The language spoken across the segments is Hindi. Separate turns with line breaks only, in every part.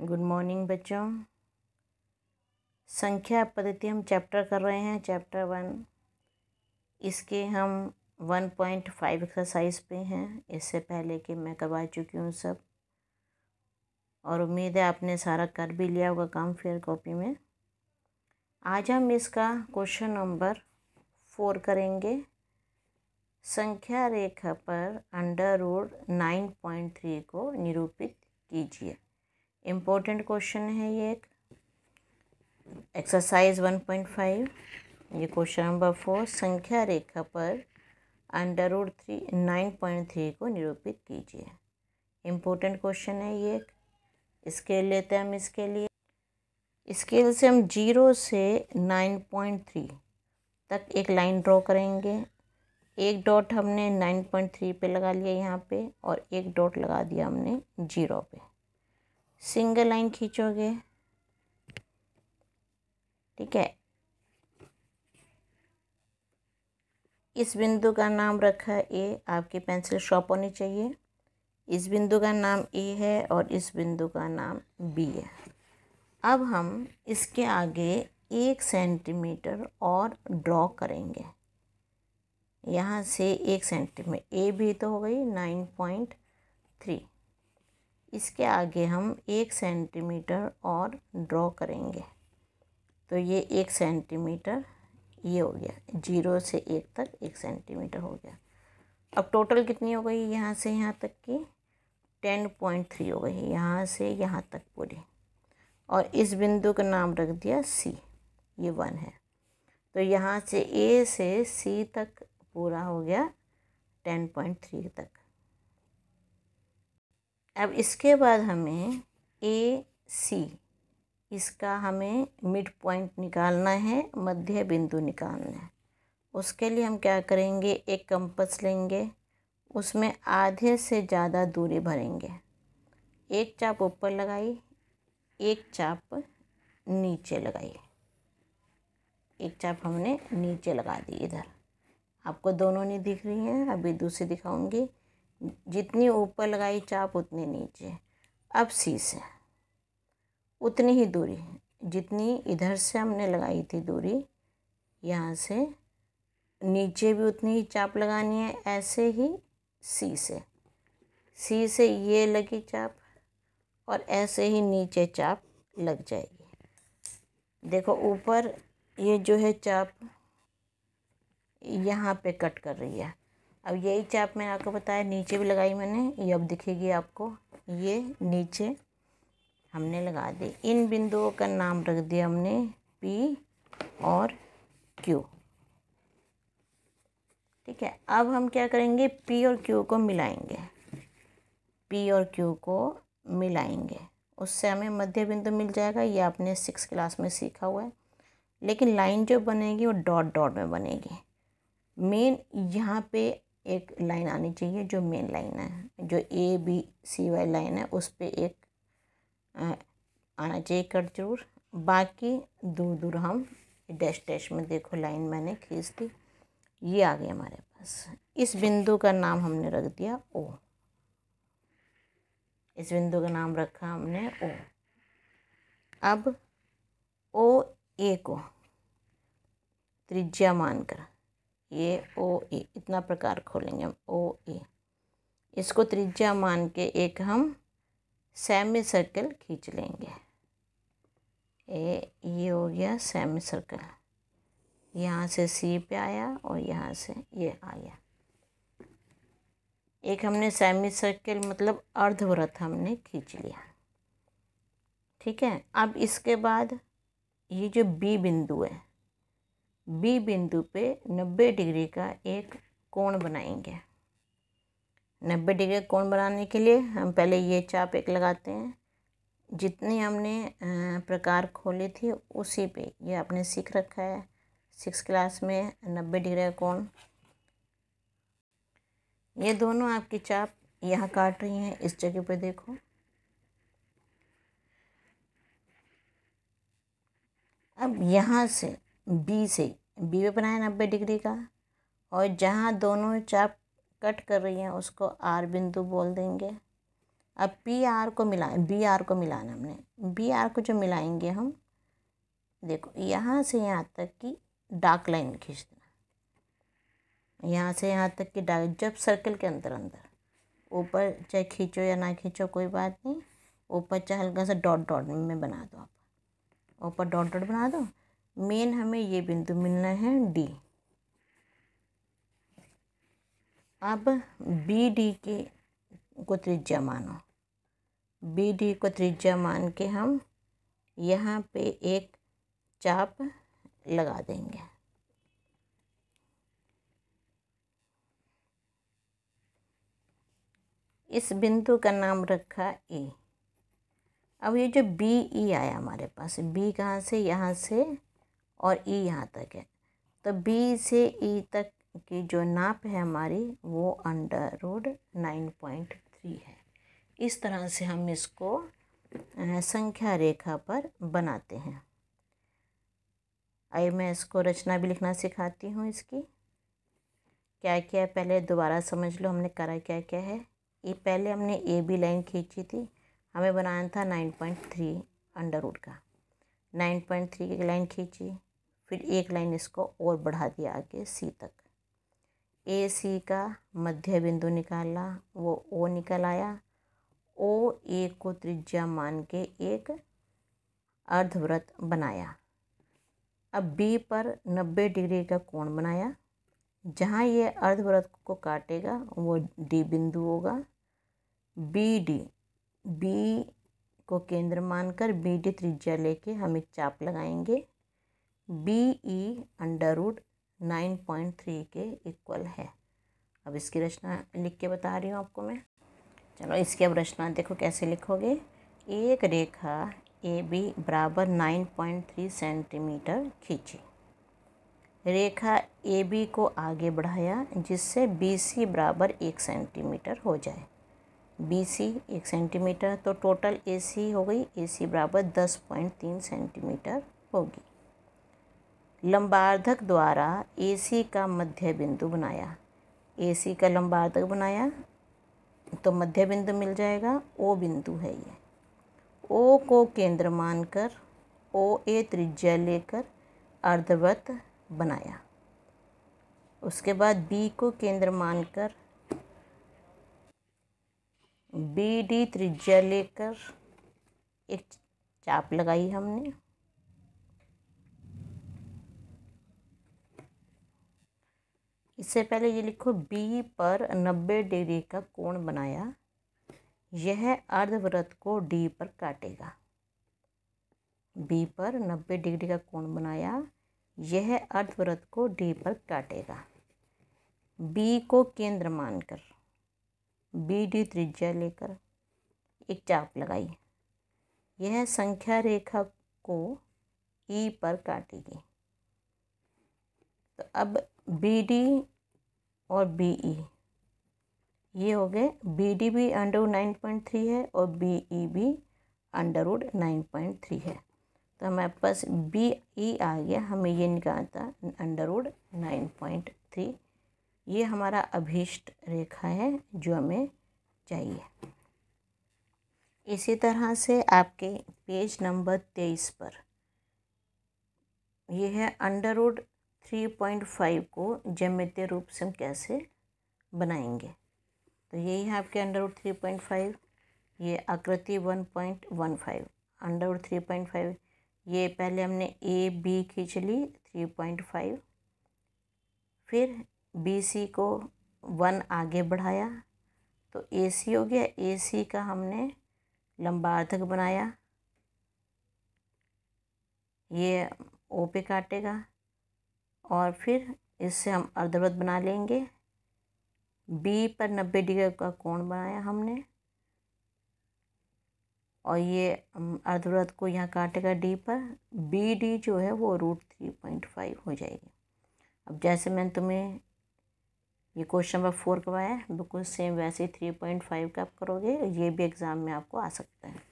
गुड मॉर्निंग बच्चों संख्या पद्धति हम चैप्टर कर रहे हैं चैप्टर वन इसके हम वन पॉइंट फाइव एक्सरसाइज पे हैं इससे पहले कि मैं करवा चुकी हूँ सब और उम्मीद है आपने सारा कर भी लिया होगा काम फेयर कॉपी में आज हम इसका क्वेश्चन नंबर फोर करेंगे संख्या रेखा पर under root nine point three को निरूपित कीजिए इम्पोर्टेंट क्वेश्चन है ये एक एक्सरसाइज वन पॉइंट फाइव ये क्वेश्चन नंबर फोर संख्या रेखा पर under root three nine point three को निरूपित कीजिए इम्पोर्टेंट क्वेश्चन है ये एक स्केल लेते हैं हम इसके लिए स्केल से हम जीरो से नाइन पॉइंट थ्री तक एक लाइन ड्रॉ करेंगे एक डॉट हमने नाइन पॉइंट थ्री पे लगा लिया यहाँ पे और एक डॉट लगा दिया हमने जीरो पे सिंगल लाइन खींचोगे ठीक है इस बिंदु का नाम रखा ए आपकी पेंसिल शॉप होनी चाहिए इस बिंदु का नाम ए है और इस बिंदु का नाम बी है अब हम इसके आगे एक सेंटीमीटर और ड्रॉ करेंगे यहाँ से एक सेंटीमीटर ए भी तो हो गई नाइन पॉइंट थ्री इसके आगे हम एक सेंटीमीटर और ड्रॉ करेंगे तो ये एक सेंटीमीटर ये हो गया जीरो से एक तक एक सेंटीमीटर हो गया अब टोटल कितनी हो गई यहाँ से यहाँ तक की टेन पॉइंट थ्री हो गई यहाँ से यहाँ तक पूरी और इस बिंदु का नाम रख दिया सी ये वन है तो यहाँ से ए से सी तक पूरा हो गया टेन पॉइंट थ्री तक अब इसके बाद हमें ए सी इसका हमें मिड पॉइंट निकालना है मध्य बिंदु निकालना है उसके लिए हम क्या करेंगे एक कंपस लेंगे उसमें आधे से ज़्यादा दूरी भरेंगे एक चाप ऊपर लगाई एक चाप नीचे लगाई एक चाप हमने नीचे लगा दी इधर आपको दोनों नहीं दिख रही हैं अभी दूसरी दिखाऊंगी जितनी ऊपर लगाई चाप उतनी नीचे अब सी से उतनी ही दूरी जितनी इधर से हमने लगाई थी दूरी यहाँ से नीचे भी उतनी ही चाप लगानी है ऐसे ही सी से सी से ये लगी चाप और ऐसे ही नीचे चाप लग जाएगी देखो ऊपर ये जो है चाप यहाँ पे कट कर रही है अब यही चाप मैंने आपको बताया नीचे भी लगाई मैंने ये अब दिखेगी आपको ये नीचे हमने लगा दी इन बिंदुओं का नाम रख दिया हमने पी और क्यू ठीक है अब हम क्या करेंगे पी और क्यू को मिलाएंगे पी और क्यू को मिलाएंगे उससे हमें मध्य बिंदु मिल जाएगा ये आपने सिक्स क्लास में सीखा हुआ है लेकिन लाइन जो बनेगी वो डॉट डॉट में बनेगी मेन यहाँ पे एक लाइन आनी चाहिए जो मेन लाइन है जो A B C Y line है उस पर एक आना चाहिए कट जरूर बाकी दूर दूर हम डैश डैश में देखो लाइन मैंने खींच दी ये आ गया हमारे पास इस बिंदु का नाम हमने रख दिया ओ इस बिंदु का नाम रखा हमने ओ अब ओ ए को त्रिज्या मानकर ये ओ ए इतना प्रकार खोलेंगे हम ओ ए इसको त्रिज्या मान के एक हम सेमी सर्कल खींच लेंगे ए ये हो गया सेमी सर्कल यहाँ से सी पे आया और यहाँ से ये आया एक हमने सेमी सर्कल मतलब अर्धवृत्त हमने खींच लिया ठीक है अब इसके बाद ये जो बी बिंदु है बी बिंदु पे 90 डिग्री का एक कोण बनाएंगे 90 डिग्री का कोण बनाने के लिए हम पहले ये चाप एक लगाते हैं जितने हमने प्रकार खोले थे उसी पे ये आपने सीख रखा है सिक्स क्लास में नब्बे डिग्री का कोण ये दोनों आपकी चाप यहाँ काट रही हैं इस जगह पे देखो अब यहाँ से बी से बी पे बनाया नब्बे डिग्री का और जहाँ दोनों चाप कट कर रही हैं उसको आर बिंदु बोल देंगे अब पी आर को मिला बी आर को मिलाना हमने बी आर को जो मिलाएंगे हम देखो यहाँ से यहाँ तक की डार्क लाइन खींच देना यहाँ से यहाँ तक की डार्क जब सर्कल के अंदर अंदर ऊपर चाहे खींचो या ना खींचो कोई बात नहीं ऊपर चाहे हल्का सा डॉट डॉट में बना दो आप ऊपर डॉट डॉट बना दो मेन हमें ये बिंदु मिलना है डी अब बी डी के को त्रिज्या मानो बी डी को त्रिज्या मान के हम यहाँ पे एक चाप लगा देंगे इस बिंदु का नाम रखा ए अब ये जो बी ई e आया हमारे पास बी कहाँ से यहाँ से और ई यहाँ तक है तो बी से ई तक की जो नाप है हमारी वो under root nine point three है इस तरह से हम इसको संख्या रेखा पर बनाते हैं आई मैं इसको रचना भी लिखना सिखाती हूँ इसकी क्या क्या है पहले दोबारा समझ लो हमने करा क्या क्या है ये पहले हमने ए बी लाइन खींची थी हमें बनाना था nine point three under root का नाइन पॉइंट थ्री की लाइन खींची फिर एक लाइन इसको और बढ़ा दिया आगे सी तक ए सी का मध्य बिंदु निकाला वो ओ निकल आया ओ ए को त्रिज्या मान के एक अर्धव्रत बनाया अब बी पर नब्बे डिग्री का कोण बनाया जहाँ ये अर्धव्रत को काटेगा वो डी बिंदु होगा बी डी बी को केंद्र मानकर बी डी त्रिज्या लेके हम एक चाप लगाएंगे B E under root nine point three के इक्वल है अब इसकी रचना लिख के बता रही हूँ आपको मैं चलो इसकी अब रचना देखो कैसे लिखोगे एक रेखा ए बी बराबर नाइन पॉइंट थ्री सेंटीमीटर खींची रेखा ए बी को आगे बढ़ाया जिससे बी सी बराबर एक सेंटीमीटर हो जाए बी सी एक सेंटीमीटर तो टोटल ए सी हो गई ए सी बराबर दस पॉइंट तीन सेंटीमीटर होगी लंबार्धक द्वारा ए का मध्य बिंदु बनाया ए का लंबार्धक बनाया तो मध्य बिंदु मिल जाएगा ओ बिंदु है ये ओ को केंद्र मानकर ओ ए त्रिज्या लेकर अर्धवत बनाया उसके बाद बी को केंद्र मानकर बी डी त्रिज्या लेकर एक चाप लगाई हमने इससे पहले ये लिखो बी पर नब्बे डिग्री का कोण बनाया यह अर्धवृत्त को डी पर काटेगा बी पर नब्बे डिग्री का कोण बनाया यह अर्धवृत्त को डी पर काटेगा बी को केंद्र मानकर बी डी त्रिज्या लेकर एक चाप लगाई यह संख्या रेखा को ई e पर काटेगी तो अब बी डी और बी ई e। ये हो गए बी डी भी अंडरवुड नाइन पॉइंट थ्री है और बी ई e भी उड नाइन पॉइंट थ्री है तो हमारे पास बी ई e आ गया हमें ये निकालता उड नाइन पॉइंट थ्री ये हमारा अभीष्ट रेखा है जो हमें चाहिए इसी तरह से आपके पेज नंबर तेईस पर यह है under root three point five को ज्यामितीय रूप से हम कैसे बनाएंगे तो यही है आपके under root three point five ये आकृति one point one five under root three point five ये पहले हमने ए बी खींच ली थ्री पॉइंट फाइव फिर बी सी को वन आगे बढ़ाया तो ए सी हो गया ए सी का हमने अर्धक बनाया ये ओ पे काटेगा और फिर इससे हम अर्धवृत्त बना लेंगे बी पर नब्बे डिग्री का कोण बनाया हमने और ये अर्धवृत्त को यहाँ काटेगा डी पर बी डी जो है वो रूट थ्री पॉइंट फाइव हो जाएगी अब जैसे मैंने तुम्हें ये क्वेश्चन नंबर फोर करवाया है बिल्कुल सेम वैसे ही थ्री पॉइंट फाइव का आप करोगे ये भी एग्ज़ाम में आपको आ सकता है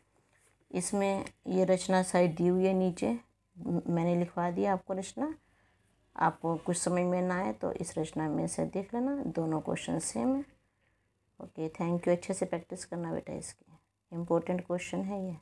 इसमें ये रचना साइड दी हुई है नीचे मैंने लिखवा दिया आपको रचना आपको कुछ समझ में ना आए तो इस रचना में से देख लेना दोनों क्वेश्चन सेम है ओके थैंक यू अच्छे से प्रैक्टिस करना बेटा इसकी इम्पोर्टेंट क्वेश्चन है ये